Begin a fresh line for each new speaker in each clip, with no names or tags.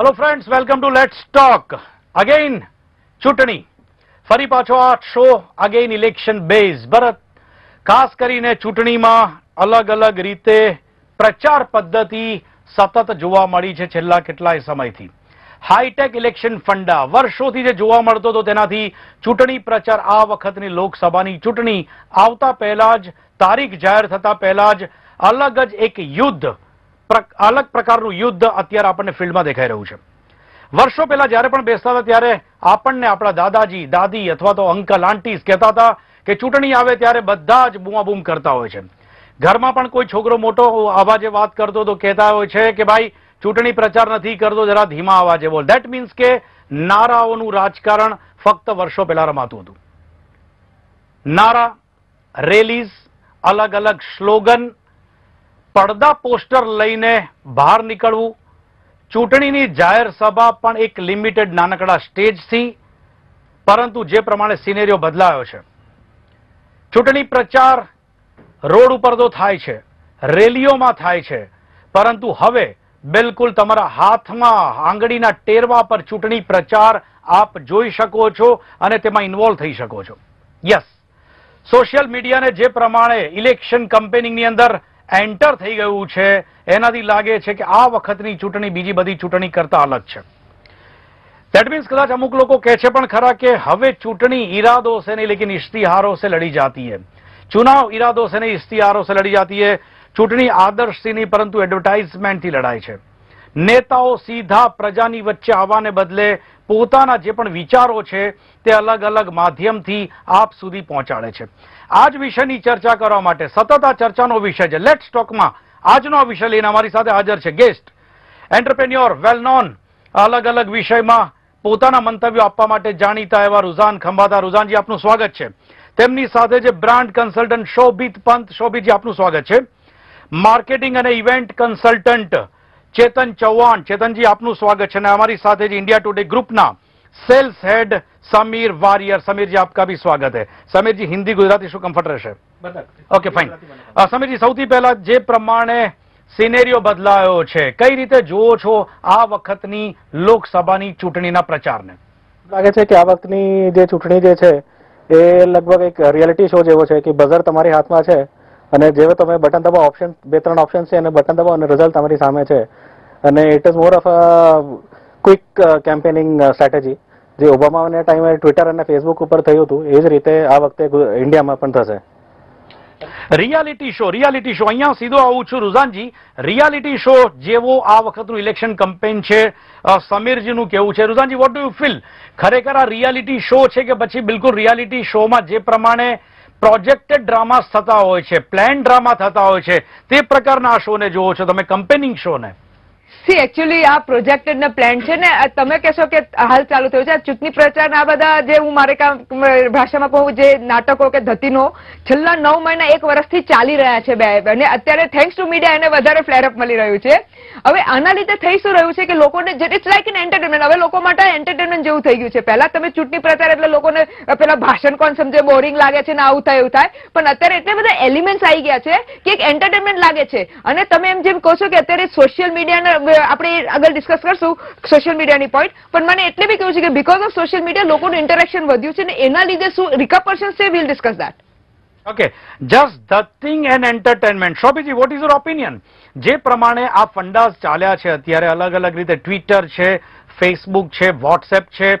Hello friends welcome to let's talk again ચૂંટણી ફરી પાછો આ શો અગેઇન ઇલેક્શન બેઝ ભરત ખાસ કરીને ચૂંટણીમાં અલગ અલગ રીતે પ્રચાર પદ્ધતિ સતત જોવા મળી છે છેલ્લા કેટલાય સમયથી હાઈટેક ઇલેક્શન ફંડા વર્ષોથી જે જોવા મળતો હતો તેનાથી ચૂંટણી પ્રચાર આ વખતની લોકસભાની ચૂંટણી આવતા પહેલા જ તારીખ જાહેર થતા પહેલા જ અલગ જ એક યુદ્ધ અલગ પ્રકારનું યુદ્ધ અત્યારે આપણને ફિલ્ડમાં દેખાઈ રહ્યું છે વર્ષો પહેલા જ્યારે પણ બેસતા હતા ત્યારે આપણને આપણા દાદાજી દાદી અથવા તો અંકલ આંટીસ કહેતા હતા કે ચૂંટણી આવે ત્યારે બધા જ બૂમાબૂમ કરતા હોય છે ઘરમાં પણ કોઈ છોકરો મોટો આવા જે વાત કરતો તો કહેતા હોય છે કે ભાઈ ચૂંટણી પ્રચાર નથી કરતો જરા ધીમા આવા જેવો દેટ મીન્સ કે નારાઓનું રાજકારણ ફક્ત વર્ષો પહેલા રમાતું હતું નારા રેલીઝ અલગ અલગ સ્લોગન પડદા પોસ્ટર લઈને બહાર નીકળવું ચૂંટણીની જાહેર સભા પણ એક લિમિટેડ નાનકડા સ્ટેજથી પરંતુ જે પ્રમાણે સિનેરિયો બદલાયો છે ચૂંટણી પ્રચાર રોડ ઉપર તો થાય છે રેલીઓમાં થાય છે પરંતુ હવે બિલકુલ તમારા હાથમાં આંગળીના ટેરવા પર ચૂંટણી પ્રચાર આપ જોઈ શકો છો અને તેમાં ઇન્વોલ્વ થઈ શકો છો યસ સોશિયલ મીડિયાને જે પ્રમાણે ઇલેક્શન કમ્પેનિંગની અંદર એન્ટર થઈ ગયું છે એનાથી લાગે છે કે આ વખતની ચૂંટણી બીજી બધી ચૂંટણી કરતા અલગ છે દેટ મીન્સ કદાચ અમુક લોકો કહે છે પણ ખરા કે હવે ચૂંટણી ઈરાદો સે નહીં લેકિન ઇશ્તિહારો સે લડી જાતી હૈ ચુનાવ ઈરાદો સે નહીં ઇશ્તિહારો સે લડી જાતી હૈ ચૂંટણી આદર્શથી નહીં પરંતુ એડવર્ટાઇઝમેન્ટથી લડાય છે નેતાઓ સીધા પ્રજાની વચ્ચે આવવાને બદલે પોતાના જે પણ વિચારો છે તે અલગ અલગ માધ્યમથી આપ સુધી પહોંચાડે છે આજ વિષયની ચર્ચા કરવા માટે સતત આ ચર્ચાનો વિષય છે લેટ સ્ટોકમાં આજનો આ વિષય લઈને અમારી સાથે હાજર છે ગેસ્ટ એન્ટરપ્રેન્યોર વેલ નોન અલગ અલગ વિષયમાં પોતાના મંતવ્યો આપવા માટે જાણીતા એવા રૂઝાન ખંભાતા રૂઝાનજી આપનું સ્વાગત છે તેમની સાથે જે બ્રાન્ડ કન્સલ્ટન્ટ શોભિત પંત શોભિતજી આપનું સ્વાગત છે માર્કેટિંગ અને ઇવેન્ટ કન્સલ્ટન્ટ ચેતન ચૌહાણ ચેતનજી આપનું સ્વાગત છે અને અમારી સાથે જે ઇન્ડિયા ટુડે ગ્રુપના સેલ્સ હેડ સમીર વારિયર સમીરજી આપકા બી સ્વાગત હે સમીરજી હિન્દી ગુજરાતી શું કમ્ફર્ટ રહેશે ઓકે ફાઇન સમીરજી સૌથી પહેલા જે પ્રમાણે સિનેરિયો બદલાયો છે કઈ રીતે જુઓ છો આ વખતની લોકસભાની ચૂંટણીના પ્રચારને
લાગે છે કે આ વખતની જે ચૂંટણી જે છે એ લગભગ એક રિયાલિટી શો જેવો છે કે બઝર તમારી હાથમાં છે અને જેવો તમે બટન દબાવો ઓપ્શન બે ત્રણ ઓપ્શન છે અને બટન દબાવો અને રિઝલ્ટ તમારી સામે છે અને it is more of a quick campaigning strategy જે ઓબામાના ટાઈમે ટ્વિટર અને ફેસબુક ઉપર થયું હતું એ જ રીતે આ વખતે ઇન્ડિયામાં પણ થશે
રિયાલિટી શો રિયાલિટી શો અહીંયા સીધો આવું છું રુઝાનજી રિયાલિટી શો જેવો આ વખતનું ઇલેક્શન કમ્પેન છે સમીરજીનું કેવું છે રુઝાનજી વોટ ડુ યુ ફીલ ખરેખર આ રિયાલિટી શો છે કે પછી બિલકુલ રિયાલિટી શોમાં જે પ્રમાણે પ્રોજેક્ટેડ ડ્રામાસ થતા હોય છે પ્લેન ડ્રામા થતા હોય છે તે પ્રકારના આ શોને જોવો છો તમે કમ્પેનિંગ શોને
સી એકચ્યુઅલી આ પ્રોજેક્ટ પ્લાન છે ને તમે કહેશો કે હાલ ચાલુ થયું છે ચૂંટણી પ્રચાર આ બધા જે હું મારે કામ ભાષામાં કહું જે નાટકો કે ધતીનો છેલ્લા નવ મહિના એક વર્ષથી ચાલી રહ્યા છે બે અને અત્યારે થેન્ક્સ ટુ મીડિયા એને વધારે ફ્લેરઅપ મળી રહ્યું છે હવે આના લીધે થઈ શું રહ્યું છે કે લોકોને ઇટ્સ લાઈક એન એન્ટરટેનમેન્ટ હવે લોકો માટે એન્ટરટેનમેન્ટ જેવું થઈ ગયું છે પહેલા તમે ચૂંટણી પ્રચાર એટલે લોકોને પેલા ભાષણ કોણ સમજે બોરિંગ લાગે છે ને આવું થાય એવું થાય પણ અત્યારે એટલે બધા એલિમેન્ટ્સ આવી ગયા છે કે એક એન્ટરટેનમેન્ટ લાગે છે અને તમે એમ જેમ કહો છો કે અત્યારે સોશિયલ મીડિયાના આપણે આગળ ડિસ્કસ કરશું સોશિયલ મીડિયાની પોઈન્ટ પણ મને એટલે બી કહ્યું છે કે બીકોઝ ઓફ સોશિયલ મીડિયા લોકોનું ઇન્ટરેક્શન વધ્યું છે ને એના લીધે શું રિકપર્શન છે will discuss that
okay just the thing and entertainment શોભીજી વોટ ઇઝ યોર ઓપિનિયન જે પ્રમાણે આ ફંડાસ ચાલ્યા છે અત્યારે અલગ અલગ રીતે ટ્વિટર છે ફેસબુક છે વોટ્સએપ છે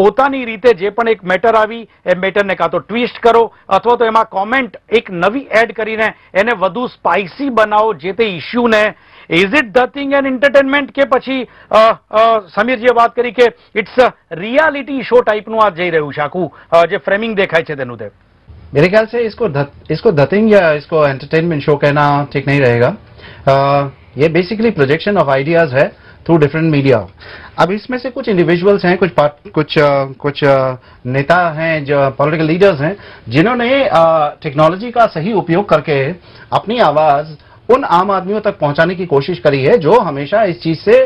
પોતાની રીતે જે પણ એક મેટર આવી એ મેટરને કાં તો ટ્વિસ્ટ કરો અથવા તો એમાં કોમેન્ટ એક નવી એડ કરીને એને વધુ સ્પાઇસી બનાવો જે તે ઇશ્યુને is it the thing and entertainment કે પછી સમીરજીએ વાત કરી કે it's reality reality show type नु आज છે रू જે जो फ्रेमिंग છે તેનું તે
मेरे ख्याल से इसको दत, इसको धतिंग या इसको एंटरटेनमेंट शो कहना ठीक नहीं रहेगा ये बेसिकली प्रोजेक्शन ऑफ आइडियाज है थ्रू डिफरेंट मीडिया अब इसमें से कुछ इंडिविजुअल्स हैं कुछ पार्ट कुछ आ, कुछ आ, नेता हैं जो पॉलिटिकल लीडर्स हैं जिन्होंने टेक्नोलॉजी का सही उपयोग करके अपनी आवाज़ उन आम आदमियों तक पहुंचाने की कोशिश करी है जो हमेशा इस चीज से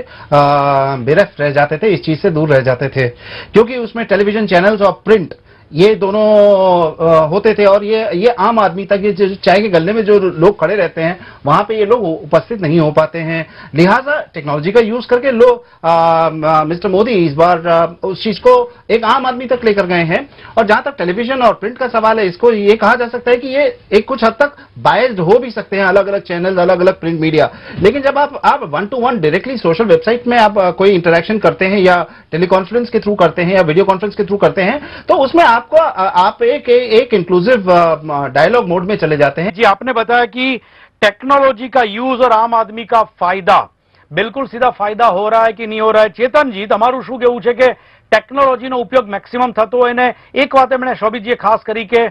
बेरफ रह जाते थे इस चीज से दूर रह जाते थे क्योंकि उसमें टेलीविजन चैनल्स और प्रिंट ये दोनों होते थे और ये ये आम आदमी तक ये चाय के गले में जो लोग खड़े रहते हैं वहां पे ये लोग उपस्थित नहीं हो पाते हैं लिहाजा टेक्नोलॉजी का यूज करके लोग मिस्टर मोदी इस बार आ, उस चीज को एक आम आदमी तक लेकर गए हैं और जहां तक टेलीविजन और प्रिंट का सवाल है इसको ये कहा जा सकता है कि ये एक कुछ हद तक बायस्ड हो भी सकते हैं अलग अलग चैनल अलग अलग प्रिंट मीडिया लेकिन जब आप आप one to one directly social website में आप कोई इंटरेक्शन करते हैं या टेलीकॉन्फ्रेंस के थ्रू करते हैं या वीडियो कॉन्फ्रेंस के थ्रू करते हैं तो उसमें आप आपको आप एक एक इंक्लूसिव डायलॉग मोड में चले जाते हैं जी आपने बताया कि
टेक्नोलॉजी का यूज और आम आदमी का फायदा બિલકુલ સીધા ફાયદા હો રહા હૈ કે નહીં હો રહા હૈ ચેતનજી તમારું શું કહેવું છે કે ટેકનોલોજીનો ઉપયોગ મેક્સિમમ થતો હોય ને એક વાત એમણે શોભિતજીએ ખાસ કરી કે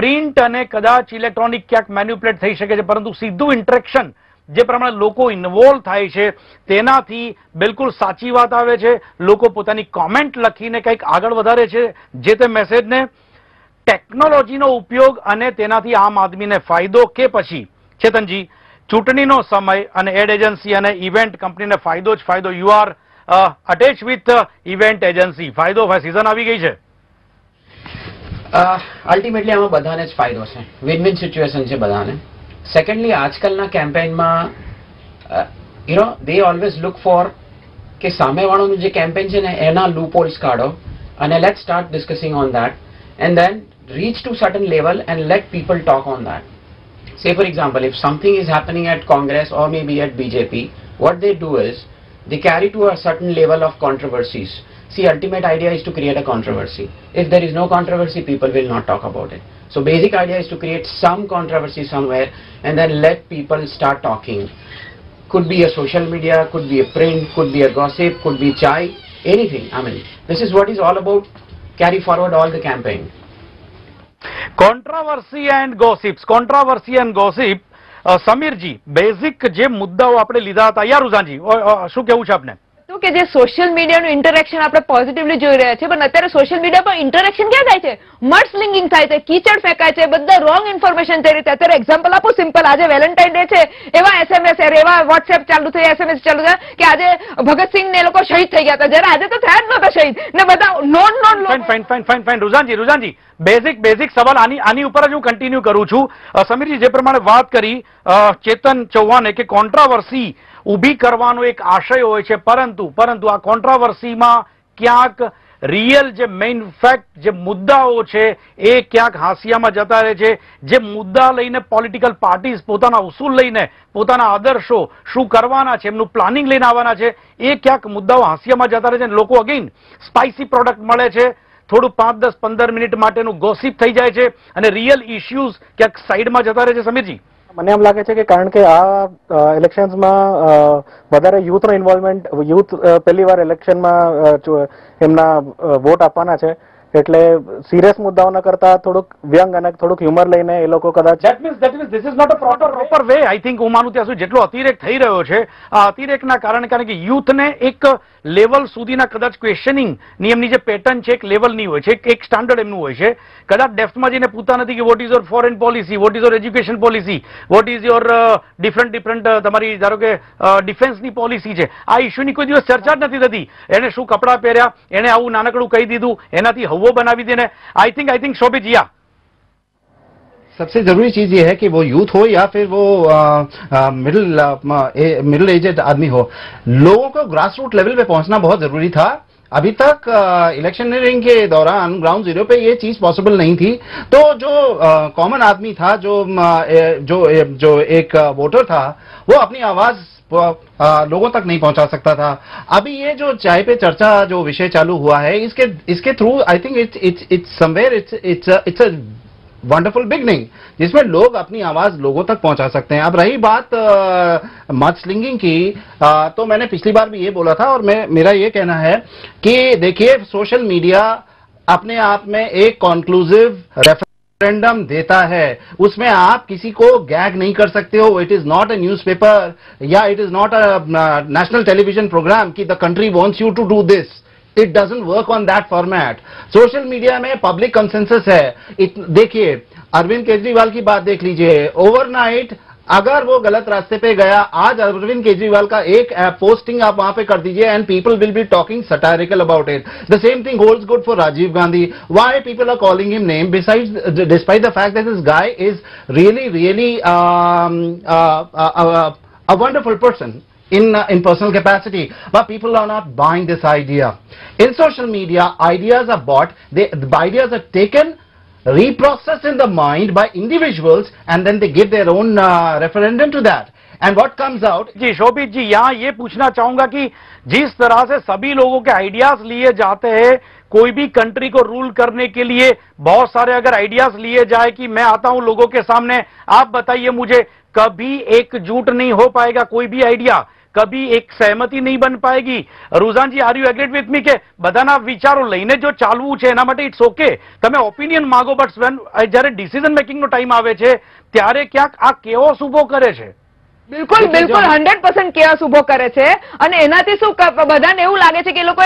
પ્રિન્ટ અને કદાચ ઇલેક્ટ્રોનિક ક્યાંક મેન્યુપ્લેટ થઈ શકે છે પરંતુ સીધું ઇન્ટરેક્શન જે પ્રમાણે લોકો ઇન્વોલ્વ થાય છે તેનાથી બિલકુલ સાચી વાત આવે છે લોકો પોતાની કોમેન્ટ લખીને કંઈક આગળ વધારે છે જે તે મેસેજને ટેકનોલોજીનો ઉપયોગ અને તેનાથી આમ આદમીને ફાયદો કે પછી ચેતનજી ચૂંટણીનો સમય અને એડ એજન્સી અને ઇવેન્ટ કંપનીને ફાયદો જ ફાયદો you are attach with event agency ફાયદો સિઝન આવી ગઈ છે અલ્ટિમેટલી આમાં બધાને જ ફાયદો છે વિન વિન સિચ્યુએશન છે બધાને સેકન્ડલી આજકાલના કેમ્પેનમાં you know they always look for કે સામેવાળાનું જે કેમ્પેન છે ને એના લૂપોલ્સ કાઢો અને let start discussing on that and then reach to certain level and let people talk on that say for example if something is happening at Congress or maybe at BJP what they do is they carry to a certain level of controversies. See, ultimate idea is to create a controversy. If there is no controversy, people will not talk about it. So basic idea is to create some controversy somewhere and then let people start talking. Could be a social media, could be a print, could be a gossip, could be chai, anything. I mean, this is what is all about. Carry forward all the campaign. Controversy and gossips controversy and gossip સમીરજી basic જે મુદ્દાઓ આપણે લીધા હતા યા રુઝાનજી શું કેવું છે આપને
છું કે જે સોશિયલ મીડિયાનું ઇન્ટરેક્શન આપણે પોઝિટિવલી જોઈ રહ્યા છે પણ અત્યારે સોશિયલ મીડિયા પર ઇન્ટરેક્શન ક્યાં થાય છે મર્ડ સ્લિંગિંગ થાય છે કીચડ ફેંકાય છે બધા રોંગ ઇન્ફોર્મેશન થઈ રહી અત્યારે એક્ઝામ્પલ આપું સિમ્પલ આજે વેલેન્ટાઇન ડે છે એવા એસએમએસ એવા વોટ્સએપ ચાલુ થઈ એસએમએસ ચાલુ થયા કે આજે ભગતસિંહ ને લોકો શહીદ થઈ ગયા હતા જયારે આજે તો થયા જ નતા શહીદ ને બધા નોન નોન
ફાઇન ફાઇન ફાઇન ફાઇન રૂઝાનજી રૂઝાનજી બેઝિક બેઝિક સવાલ આની આની ઉપર જ હું કન્ટિન્યુ કરું છું સમીરજી જે પ્રમાણે વાત કરી ચેતન ચૌહાણે કે કોન્ટ્રાવર્સી ઊભી કરવાનો એક આશય હોય છે પરંતુ પરંતુ આ કોન્ટ્રાવર્સીમાં ક્યાંક રિયલ જે મેઇન ફેક્ટ જે મુદ્દાઓ છે એ ક્યાંક હાંસિયામાં જતા રહે છે જે મુદ્દા લઈને પોલિટિકલ પાર્ટીઝ પોતાના ઉસૂલ લઈને પોતાના આદર્શો શું કરવાના છે એમનું પ્લાનિંગ લઈને આવવાના છે એ ક્યાંક મુદ્દાઓ હાંસિયામાં જતા રહે છે લોકો અગેન સ્પાઇસી પ્રોડક્ટ મળે છે થોડું પાંચ દસ પંદર મિનિટ માટેનું ગોસિપ થઈ જાય છે અને રિયલ ઇશ્યુઝ ક્યાંક સાઈડમાં જતા રહે છે સમીરજી
મને એમ લાગે છે કે કારણ કે આ ઇલેક્શન્સમાં વધારે યુથનો ઇન્વોલ્વમેન્ટ યુથ પહેલી વાર ઇલેક્શનમાં એમના વોટ આપવાના છે એટલે સિરિયસ મુદ્દાઓના કરતા થોડુંક વ્યંગ અને થોડુંક હ્યુમર લઈને એ લોકો કદાચ that
means that means this is not a proper proper way I think હું માનું ત્યાં સુધી જેટલો અતિરેક થઈ રહ્યો છે આ અતિરેકના કારણે કારણ કે યુથને એક લેવલ સુધીના કદાચ ક્વેશ્ચનિંગ ની જે પેટર્ન છે એક લેવલની હોય છે એક સ્ટાન્ડર્ડ એમનું હોય છે કદાચ ડેફ્થમાં જઈને પૂછતા નથી કે what is your foreign policy what is your education policy what is your different different તમારી ધારો કે ડિફેન્સની પોલિસી છે આ ઇસ્યુની કોઈ દિવસ ચર્ચા જ નથી થતી એને શું કપડાં પહેર્યા એને આવું નાનકડું કહી દીધું એનાથી वो बना भी देना है आई थिंक आई थिंक शोभित जिया
सबसे जरूरी चीज ये है कि वो यूथ हो या फिर वो मिडिल मिडिल एजेड आदमी हो लोगों को ग्रास रूट लेवल पे पहुंचना बहुत जरूरी था अभी तक इलेक्शनरिंग के दौरान ग्राउंड जीरो पे ये चीज पॉसिबल नहीं थी तो जो कॉमन आदमी था जो ए, जो ए, जो एक वोटर था वो अपनी आवाज आ, लोगों तक नहीं पहुंचा सकता था अभी ये जो चाय पे चर्चा जो विषय चालू हुआ है इसके इसके through I think it's it's it's somewhere it's it's it's a wonderful beginning जिसमें लोग अपनी आवाज लोगों तक पहुंचा सकते हैं अब रही बात मच स्लिंगिंग की आ, तो मैंने पिछली बार भी ये बोला था और मैं मेरा ये कहना है कि देखिए सोशल मीडिया अपने आप में एक कॉन्क्लूसिव रेफर रेफरेंडम देता है उसमें आप किसी को गैग नहीं कर सकते हो it is not a newspaper या it is not a national television program कि the country wants you to do this it doesn't work on that format social media में पब्लिक कंसेंसस है देखिए अरविंद केजरीवाल की बात देख लीजिए ओवरनाइट अगर वो गलत रास्ते पे गया आज अरविंद केजरीवाल का एक पोस्टिंग आप वहां पे कर दीजिए and people will be talking satirical about it the same thing holds good for Rajiv Gandhi why people are calling him name besides despite the fact that this guy is really really a wonderful person in, uh, in personal capacity. But people are not buying this idea. In social media, ideas are bought, they, the ideas are taken, reprocessed in the mind by individuals and then they give their own uh, referendum to that. And what comes out ji Shobhit ji यहाँ ये पूछना चाहूंगा कि जिस तरह
से सभी लोगों के आइडियाज लिए जाते हैं कोई भी कंट्री को रूल करने के लिए बहुत सारे अगर आइडियाज लिए जाए कि मैं आता हूं लोगों के सामने आप बताइए मुझे कभी एकजुट नहीं हो पाएगा कोई भी आइडिया कभी એક સહેમતી નહીં બન પાયગી Rujhan are you you with me કે બધાના વિચારો લઈને જો ચાલવું છે એના માટે ઇટ્સ ઓકે તમે ઓપિનિયન માંગો બટ જ્યારે ડિસિઝન મેકિંગનો ટાઈમ આવે છે ત્યારે ક્યાંક આ કેવો ઉભો કરે છે
બિલકુલ બિલકુલ હંડ્રેડ પર્સન્ટ કેસ ઉભો કરે છે અને એનાથી શું બધાને એવું લાગે છે કે લોકો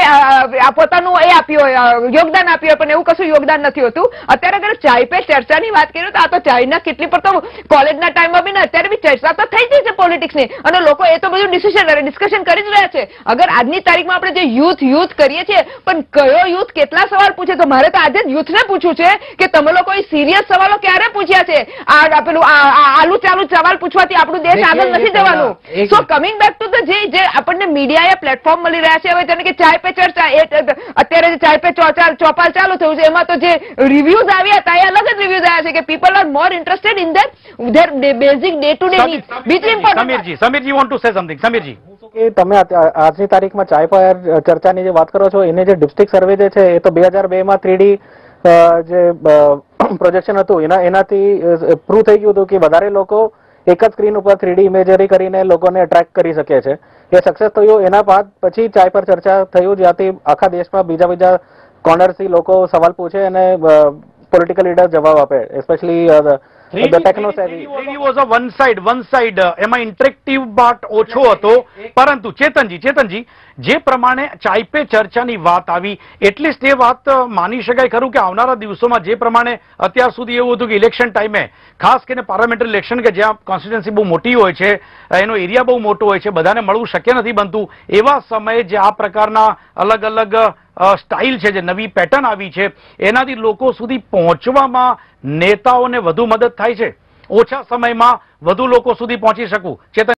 પોતાનું એ આપ્યું યોગદાન આપ્યું પણ એવું કશું યોગદાન નથી હોતું અત્યારે અગર ચાય પે ચર્ચાની વાત કરીએ તો આ તો ચાયના કેટલી પર તો કોલેજના ટાઈમમાં બી ને અત્યારે બી ચર્ચા તો થઈ ગઈ છે પોલિટિક્સની અને લોકો એ તો બધું ડિસિઝન ડિસ્કશન કરી જ રહ્યા છે અગર આજની તારીખમાં આપણે જે યુથ યુથ કરીએ છીએ પણ કયો યુથ કેટલા સવાલ પૂછે તો મારે તો આજે જ યુથને પૂછવું છે કે તમે લોકોએ સિરિયસ સવાલો ક્યારે પૂછ્યા છે આ પેલું આલુ ચાલુ સવાલ પૂછવાથી આપણું દેશ આગળ પાછળ નથી જવાનું so coming back to the જે જે આપણને મીડિયાએ પ્લેટફોર્મ મળી રહ્યા છે હવે જેને કે ચાય પે ચર્ચા અત્યારે જે ચાય પે ચોપાલ ચાલુ થયું છે એમાં તો જે રિવ્યુઝ આવ્યા હતા એ અલગ જ રિવ્યુઝ આવ્યા છે કે people are more interested in there there basic day to day need બીજ ઇમ્પોર્ટન્ટ
સમીરજી સમીરજી વોન્ટ ટુ સે સમથિંગ સમીરજી
કે તમે આજની તારીખમાં ચાય પર ચર્ચાની જે વાત કરો છો એને જે ડિસ્ટ્રિક્ટ સર્વે જે છે એ તો બે હજાર બે માં થ્રીડી જે પ્રોજેક્શન હતું એના એનાથી પ્રૂવ થઈ ગયું હતું કે વધારે લોકો એક જ સ્ક્રીન ઉપર થ્રીડી ઇમેજરી કરીને લોકોને અટ્રેક્ટ કરી શકે છે એ સક્સેસ થયું એના બાદ પછી ચાય પર ચર્ચા થયું જ્યાંથી આખા દેશમાં બીજા બીજા કોર્નરથી લોકો સવાલ પૂછે અને પોલિટિકલ લીડર જવાબ આપે especially 3D techno savvy
3D was a one side one side એમાં ઇન્ટરેક્ટિવ બાટ ઓછો હતો પરંતુ ચેતનજી ચેતનજી જે પ્રમાણે ચાઇપે ચર્ચાની વાત આવી એટલીસ્ટ એ વાત માની શકાય ખરું કે આવનારા દિવસોમાં જે પ્રમાણે અત્યાર સુધી એવું હતું કે ઇલેક્શન ટાઈમે ખાસ કરીને પાર્લામેન્ટરી ઇલેક્શન કે જ્યાં કોન્સ્ટિટ્યુન્સી બહુ મોટી હોય છે એનો એરિયા બહુ મોટો હોય છે બધાને મળવું શક્ય નથી બનતું એવા સમયે જે આ પ્રકારના અલગ અલગ સ્ટાઇલ છે જે નવી પેટર્ન આવી છે એનાથી લોકો સુધી પહોંચવામાં નેતાઓને વધુ મદદ થાય છે ઓછા સમયમાં વધુ લોકો સુધી પહોંચી શકું ચેતન